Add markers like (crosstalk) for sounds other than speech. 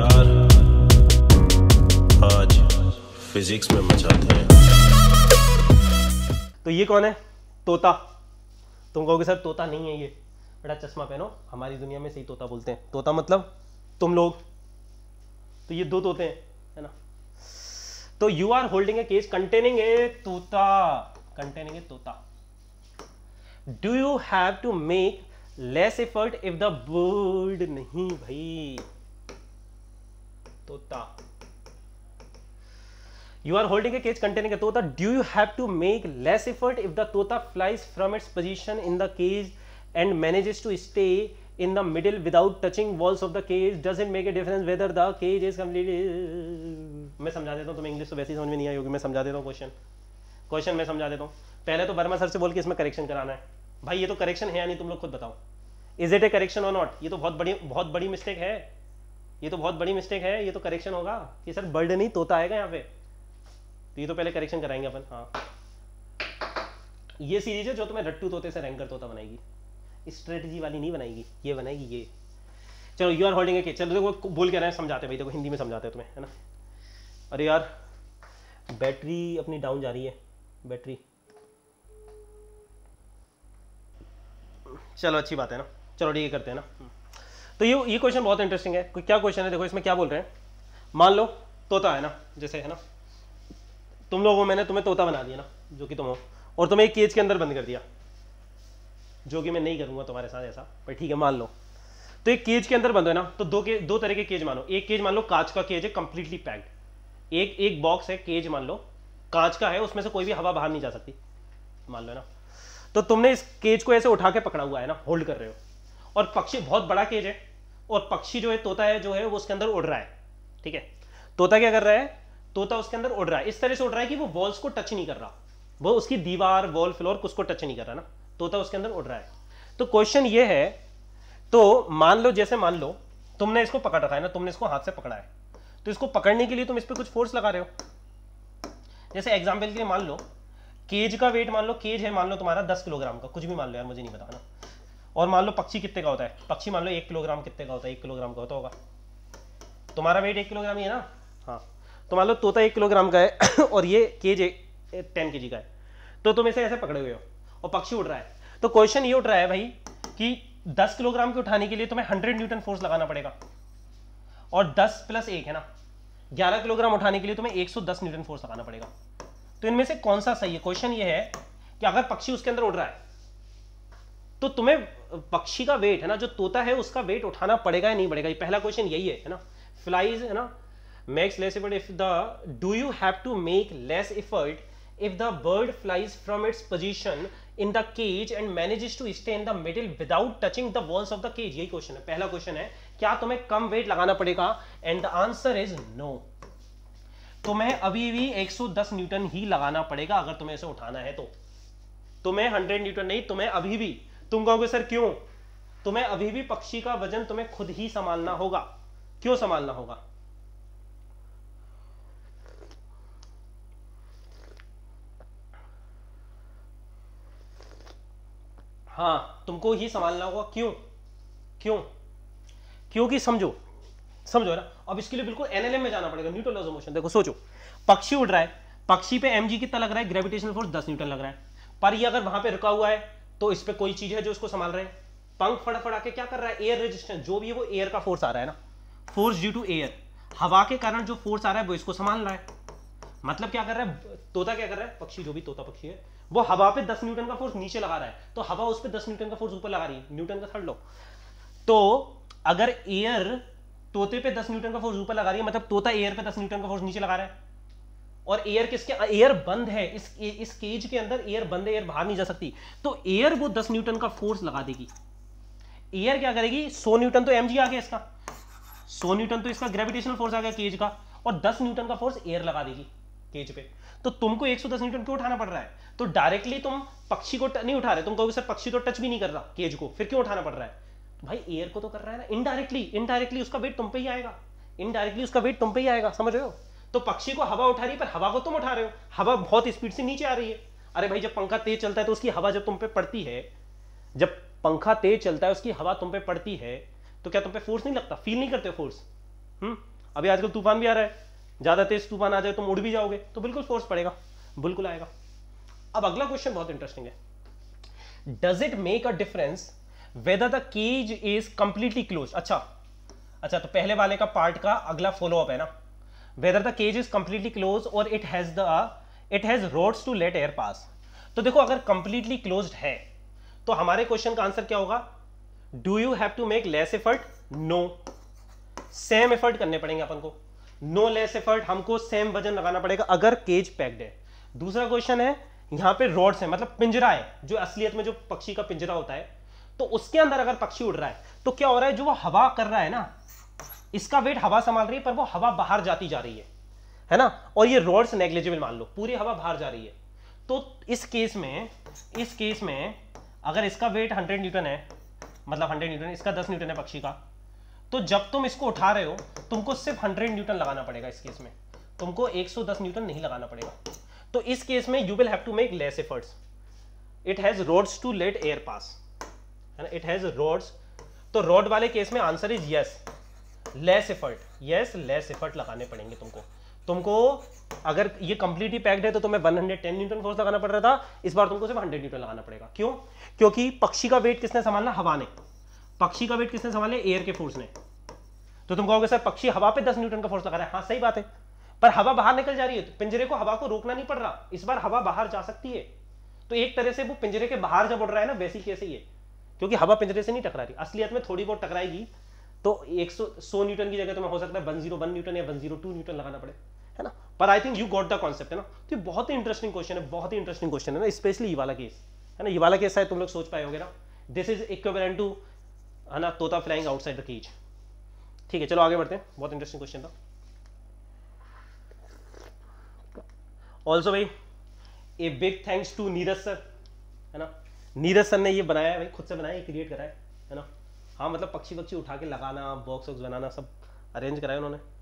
यार आज फिजिक्स में मचाते हैं तो ये कौन है तोता तुम कहोगे सर तोता नहीं है ये बड़ा चश्मा पहनो हमारी दुनिया में सही तोता बोलते हैं तोता मतलब तुम लोग तो ये दो तोते हैं है ना तो you are holding a case containing a तोता कंटेनिंग ए तोता do you have to make less effort if the bird नहीं भाई तोता you are holding a cage containing a tota do you have to make less effort if the tota flies from its position in the cage and manages to stay in the middle without touching walls of the cage does it make a difference whether the cage is completely मैं समझा देता हूँ तुम्हें English तो वैसे ही समझ में नहीं आई होगी मैं समझा देता हूँ क्वेश्चन क्वेश्चन मैं समझा देता हूँ पहले तो वर्मा सर से बोल के इसमें करेक्शन कराना है भाई ये तो करेक्शन है या नहीं तुम लोग खुद बताओ इज इट ए करेक्शन और नॉट ये तो बहुत बड़ी बहुत बड़ी मिस्टेक है ये तो बहुत बड़ी मिस्टेक है ये तो करेक्शन होगा कि सर बर्ड नहीं तोता आएगा यहाँ पे तो ये तो पहले करेक्शन कराएंगे अपन हाँ ये सीरीज है जो तुम्हें रट्टू तोते से रैंकर तोता बनाएगी स्ट्रेटजी वाली नहीं बनाएगी ये बनाएगी ये चलो यू आर होल्डिंग ए के चलो देखो बोल के रहे समझाते भाई देखो हिंदी में समझाते तुम्हें है ना अरे यार बैटरी अपनी डाउन जा रही है बैटरी चलो अच्छी बात है ना चलो ठीक करते हैं ना तो ये ये क्वेश्चन बहुत इंटरेस्टिंग है क्या क्वेश्चन है देखो इसमें क्या बोल रहे हैं मान लो तोता है ना जैसे है ना तुम लोगों मैंने तुम्हें तोता बना दिया ना जो कि तुम हो और तुम्हें एक केज के अंदर बंद कर दिया जो कि मैं नहीं करूंगा तुम्हारे साथ ऐसा पर ठीक है मान लो तो एक केज के अंदर बंद हो ना तो दो के दो तरह के केज मानो एक केज मान लो कांच का केज है कंप्लीटली पैक्ड एक एक बॉक्स है केज मान लो कांच का है उसमें से कोई भी हवा बाहर नहीं जा सकती मान लो ना तो तुमने इस केज को ऐसे उठा के पकड़ा हुआ है ना होल्ड कर रहे हो और पक्षी बहुत बड़ा केज है और पक्षी जो है तोता है जो है वो उसके अंदर उड़ रहा है ठीक है तोता क्या कर रहा है तोता उसके अंदर उड़ रहा है इस तरह से उड़ रहा है कि वो वॉल्स को टच नहीं कर रहा वो उसकी दीवार वॉल फ्लोर कुछ को टच नहीं कर रहा ना तोता उसके अंदर उड़ रहा है तो क्वेश्चन ये है तो मान लो जैसे मान लो तुमने इसको पकड़ रखा है ना तुमने इसको हाथ से पकड़ा है तो इसको पकड़ने के लिए तुम इस पर कुछ फोर्स लगा रहे हो जैसे एग्जाम्पल के लिए मान लो केज का वेट मान लो केज है मान लो तुम्हारा दस किलोग्राम का कुछ भी मान लो यार मुझे नहीं बताना और मान लो पक्षी कितने का होता है पक्षी मान लो एक किलोग्राम कितने का होता है एक किलोग्राम का होता होगा तुम्हारा वेट एक किलोग्राम ही है ना हाँ तो मान लो तोता एक किलोग्राम का है (coughs) और ये के जे टेन के जी का है तो तुम इसे ऐसे पकड़े हुए हो और पक्षी उड़ रहा है तो क्वेश्चन ये उठ रहा है भाई कि दस किलोग्राम के उठाने के लिए तुम्हें हंड्रेड न्यूटन फोर्स लगाना पड़ेगा और दस प्लस एक है ना ग्यारह किलोग्राम उठाने के लिए तुम्हें एक सौ दस न्यूटन फोर्स लगाना पड़ेगा तो इनमें से कौन सा सही है क्वेश्चन ये है कि अगर पक्षी उसके अंदर उड़ रहा है तो तुम्हें पक्षी का वेट है ना जो तोता है उसका वेट उठाना पड़ेगा या नहीं पड़ेगा पहला क्वेश्चन यही है ना फ्लाइज है ना makes less effort if the do you have to make less effort if the bird flies from its position in the cage and manages to stay in the middle without touching the walls of the cage यही question है पहला question है क्या तुम्हें कम weight लगाना पड़ेगा and the answer is no तुम्हें अभी भी 110 न्यूटन ही लगाना पड़ेगा अगर तुम्हें इसे उठाना है तो तुम्हें 100 न्यूटन नहीं तुम्हें अभी भी तुम कहोगे सर क्यों तुम्हें अभी भी पक्षी का वजन तुम्हें खुद ही संभालना होगा क्यों संभालना होगा हाँ तुमको ही संभालना होगा क्यों क्यों क्योंकि समझो समझो ना अब इसके लिए बिल्कुल एनएलएम में जाना पड़ेगा न्यूटन लॉज ऑफ मोशन देखो सोचो पक्षी उड़ रहा है पक्षी पे एमजी कितना लग रहा है ग्रेविटेशन फोर्स 10 न्यूटन लग रहा है पर ये अगर वहां पे रुका हुआ है तो इस पर कोई चीज है जो इसको संभाल रहे हैं पंख फड़ा फड़ा के क्या कर रहा है एयर रेजिस्टेंस जो भी वो एयर का फोर्स आ रहा है ना फोर्स ड्यू टू एयर हवा के कारण जो फोर्स आ रहा है वो इसको संभाल रहा है मतलब क्या कर रहा है तोता क्या कर रहा है पक्षी जो भी तोता पक्षी है वो हवा पे 10 न्यूटन का फोर्स नीचे लगा रहा है तो हवा उस पर दस न्यूटन का फोर्स ऊपर लगा रही है न्यूटन का थर्ड लॉ तो अगर एयर तोते पे 10 न्यूटन का फोर्स ऊपर लगा रही है मतलब तोता एयर पे 10 न्यूटन का फोर्स नीचे लगा रहा है और एयर किसके एयर बंद है इस इस केज के अंदर एयर बंद है एयर बाहर नहीं जा सकती तो एयर वो दस न्यूटन का फोर्स लगा देगी एयर क्या करेगी सौ न्यूटन तो एम आ गया इसका सौ न्यूटन तो इसका ग्रेविटेशनल फोर्स आ गया केज का और दस न्यूटन का फोर्स एयर लगा देगी केज पे तो तुमको 110 न्यूटन क्यों उठाना पड़ रहा है तो डायरेक्टली तुम पक्षी को नहीं उठा रहे तुम कहोगे सर पक्षी तो टच भी नहीं कर रहा केज को फिर क्यों उठाना पड़ रहा है भाई एयर को तो कर रहा है ना इनडायरेक्टली इनडायरेक्टली उसका वेट तुम पे ही आएगा इनडायरेक्टली उसका वेट तुम पे ही आएगा समझ रहे हो तो पक्षी को हवा उठा रही है पर हवा को तुम उठा रहे हो हवा बहुत स्पीड से नीचे आ रही है अरे भाई जब पंखा तेज चलता है तो उसकी हवा जब तुम पे पड़ती है जब पंखा तेज चलता है उसकी हवा तुम पे पड़ती है तो क्या तुम पे फोर्स नहीं लगता फील नहीं करते फोर्स हम्म अभी आजकल तूफान भी आ रहा है ज़्यादा तेज तूफान आ जाए तुम तो उड़ भी जाओगे तो बिल्कुल फोर्स पड़ेगा बिल्कुल आएगा अब अगला क्वेश्चन बहुत इंटरेस्टिंग है does it make a difference whether the cage is completely close अच्छा अच्छा तो पहले वाले का पार्ट का अगला फॉलोअप है ना whether the cage is completely closed or it has the it has rods to let air pass तो देखो अगर completely closed है तो हमारे question का answer क्या होगा do you have to make less effort no same effort करने पड़ेंगे अपन को no less effort हमको same वजन लगाना पड़ेगा अगर cage packed है दूसरा question है यहाँ पे रोड्स है मतलब पिंजरा है जो असलियत में जो पक्षी का पिंजरा होता है तो उसके अंदर अगर पक्षी उड़ रहा है तो क्या हो रहा है जो वो हवा कर रहा है ना इसका वेट हवा संभाल रही है पर वो हवा बाहर जाती जा रही है है ना और ये रोड्स नेग्लिजिबल मान लो पूरी हवा बाहर जा रही है तो इस केस में इस केस में अगर इसका वेट 100 न्यूटन है मतलब 100 न्यूटन इसका 10 न्यूटन है पक्षी का तो जब तुम इसको उठा रहे हो तुमको सिर्फ 100 न्यूटन लगाना पड़ेगा इस केस में तुमको 110 न्यूटन नहीं लगाना पड़ेगा तो इस केस में you will have to make less efforts it has rods to let air pass है ना इट हैज रोड्स तो रोड वाले केस में answer is yes yes. Less effort yes less effort लगाने पड़ेंगे तुमको तुमको अगर ये कंप्लीटली पैक्ड है तो तुम्हें 110 न्यूटन फोर्स लगाना पड़ रहा था इस बार तुमको सिर्फ 100 न्यूटन लगाना पड़ेगा क्यों क्योंकि पक्षी का वेट किसने संभालना हवा ने पक्षी का वेट किसने संभाले एयर के फोर्स ने तो तुम कहोगे सर पक्षी हवा पे 10 न्यूटन का फोर्स लगा रहा है हाँ सही बात है पर हवा बाहर निकल जा रही है तो पिंजरे को हवा को रोकना नहीं पड़ रहा इस बार हवा बाहर जा सकती है तो एक तरह से वो पिंजरे के बाहर जब उड़ रहा है ना वैसी कैसे ही है क्योंकि हवा पिंजरे से नहीं टकरा रही असलियत में थोड़ी बहुत टकराएगी तो 100 सौ न्यूटन की जगह तुम्हें तो हो सकता है 101 न्यूटन या 102 न्यूटन लगाना पड़े है ना पर I think you got the concept है ना तो बहुत ही इंटरेस्टिंग क्वेश्चन है बहुत ही इंटरेस्टिंग क्वेश्चन है ना स्पेशली ये वाला केस है ना ये वाला केस है तुम लोग सोच पाए होगे ना दिस इज इक्वेलेंट टू है ना तोता फ्लाइंग आउटसाइड द केज ठीक है चलो आगे बढ़ते हैं बहुत इंटरेस्टिंग क्वेश्चन था ऑल्सो भाई a big thanks to Neeraj sir है ना नीरज सर ने ये बनाया है भाई खुद से बनाया क्रिएट कराया है ना हाँ मतलब पक्षी पक्षी उठा के लगाना बॉक्स वॉक्स बनाना सब अरेंज कराया उन्होंने